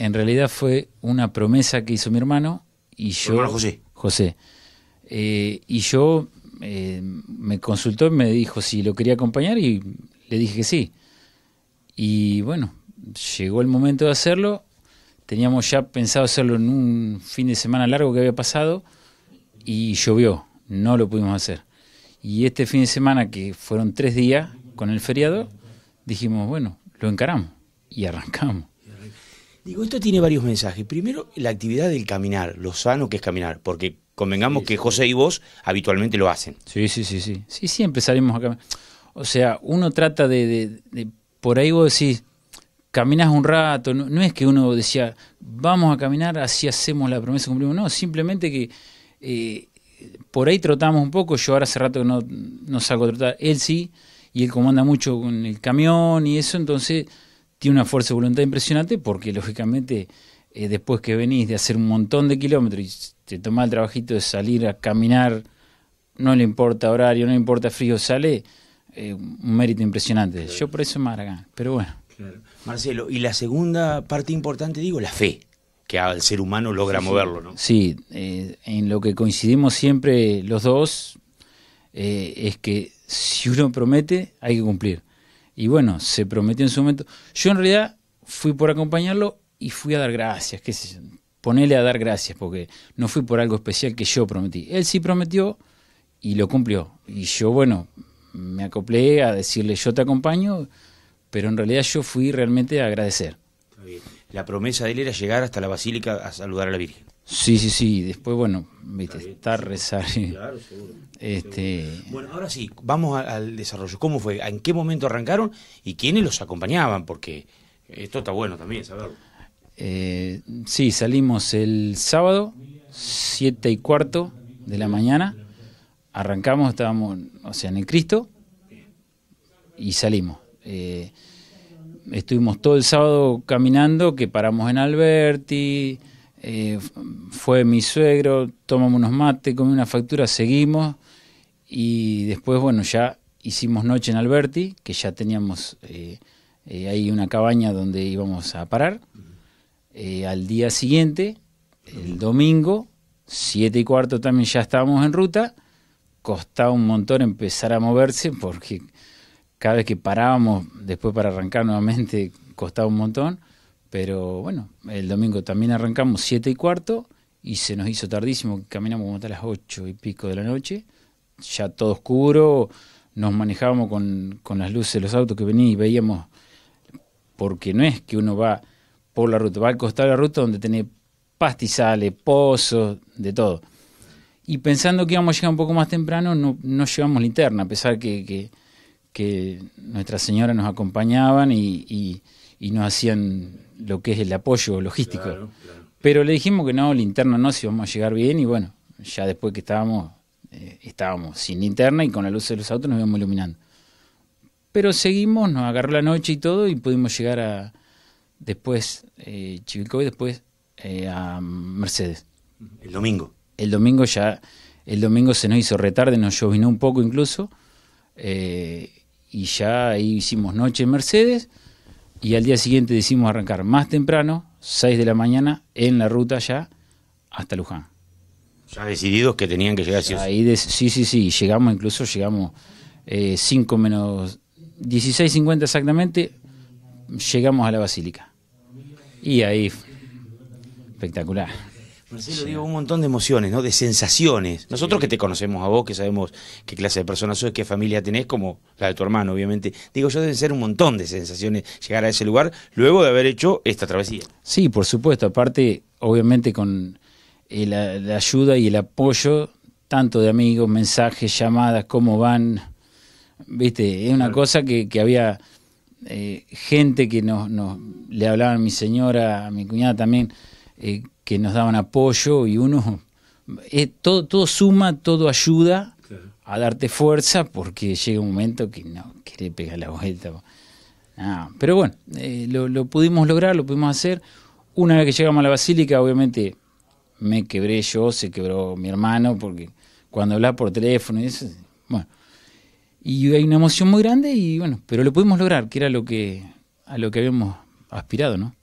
en realidad fue una promesa que hizo mi hermano y yo... José. José. Eh, y yo eh, me consultó y me dijo si lo quería acompañar y le dije que sí. Y bueno, llegó el momento de hacerlo. Teníamos ya pensado hacerlo en un fin de semana largo que había pasado y llovió, no lo pudimos hacer. Y este fin de semana, que fueron tres días con el feriado, dijimos, bueno, lo encaramos y arrancamos. Digo, esto tiene varios mensajes. Primero, la actividad del caminar, lo sano que es caminar, porque convengamos que José y vos habitualmente lo hacen. Sí, sí, sí, sí. Sí, siempre salimos a caminar. O sea, uno trata de, por ahí vos decís, caminas un rato, no, es que uno decía, vamos a caminar, así hacemos la promesa, cumplimos, no, simplemente que eh, por ahí trotamos un poco, yo ahora hace rato que no, no salgo a trotar, él sí, y él comanda mucho con el camión y eso, entonces tiene una fuerza de voluntad impresionante porque lógicamente eh, después que venís de hacer un montón de kilómetros y te tomás el trabajito de salir a caminar, no le importa horario, no le importa frío, sale eh, un mérito impresionante. Yo por eso Maragán, pero bueno. Marcelo, y la segunda parte importante, digo, la fe, que al ser humano logra moverlo, ¿no? Sí, eh, en lo que coincidimos siempre los dos es que si uno promete, hay que cumplir. Y bueno, se prometió en su momento. Yo en realidad fui por acompañarlo y fui a dar gracias, qué sé Ponele a dar gracias, porque no fui por algo especial que yo prometí. Él sí prometió y lo cumplió. Y yo, bueno, me acoplé a decirle yo te acompaño, pero en realidad yo fui realmente a agradecer. La promesa de él era llegar hasta la basílica a saludar a la Virgen. Sí, sí, sí. Después, bueno, viste, está rezar. Claro, este, seguro. Bueno, ahora sí, vamos al desarrollo. ¿Cómo fue? ¿En qué momento arrancaron? ¿Y quiénes los acompañaban? Porque esto está bueno también saberlo. Eh, sí, salimos el sábado, siete y cuarto de la mañana. Arrancamos, estábamos, o sea, en el Cristo. Y salimos. Eh, estuvimos todo el sábado caminando, que paramos en Alberti eh, fue mi suegro, tomamos unos mates, comí una factura, seguimos y después, bueno, ya hicimos noche en Alberti, que ya teníamos eh, eh, ahí una cabaña donde íbamos a parar. al día siguiente, el domingo, siete y cuarto también ya estábamos en ruta, costaba un montón empezar a moverse porque cada vez que parábamos, después para arrancar nuevamente, costaba un montón. Pero bueno, el domingo también arrancamos siete y cuarto y se nos hizo tardísimo, caminamos como hasta las ocho y pico de la noche, ya todo oscuro, nos manejábamos con, con las luces de los autos que venían y veíamos, porque no es que uno va por la ruta, va al costado de la ruta donde tiene pastizales, pozos, de todo. Y pensando que íbamos a llegar un poco más temprano, no, no llevamos linterna, a pesar que que Nuestra Señora nos acompañaban y, y, nos hacían lo que es el apoyo logístico. Pero le dijimos que no, linterna no, si vamos a llegar bien y bueno, ya después que estábamos, eh, estábamos sin linterna y con la luz de los autos nos íbamos iluminando. Pero seguimos, nos agarró la noche y todo y pudimos llegar a después eh, Chivilcoy, después eh, a Mercedes. El domingo. El domingo ya, el domingo se nos hizo retarde, nos llovinó un poco incluso. Eh, y ya ahí hicimos noche en Mercedes y al día siguiente decidimos arrancar más temprano, 6 de la mañana, en la ruta ya hasta Luján. Ya decididos que tenían que llegar. ahí sí, sí, sí, llegamos, incluso llegamos 5 eh, menos menos 16.50 exactamente, llegamos a la basílica. Y ahí, espectacular. Marcelo, digo, un montón de emociones, ¿no? De sensaciones. Nosotros que te conocemos a vos, que sabemos qué clase de persona sos, qué familia tenés, como la de tu hermano, obviamente. Digo, yo deben ser un montón de sensaciones llegar a ese lugar luego de haber hecho esta travesía. Sí, por supuesto. Aparte, obviamente con eh, la, ayuda y el apoyo, tanto de amigos, mensajes, llamadas, cómo van. Viste, es una cosa que, había eh, gente que nos, nos, le hablaba a mi señora, a mi cuñada también. Eh, que nos daban apoyo y uno, eh, todo, suma, todo ayuda a darte fuerza porque llega un momento que no, quiere pegar la vuelta. Ah, pero bueno, eh, lo, pudimos lograr, lo pudimos hacer. Una vez que llegamos a la basílica, obviamente me quebré yo, se quebró mi hermano, porque cuando hablaba por teléfono y eso, bueno. Y hay una emoción muy grande y bueno, pero lo pudimos lograr, que era lo que, a lo que habíamos aspirado, ¿no?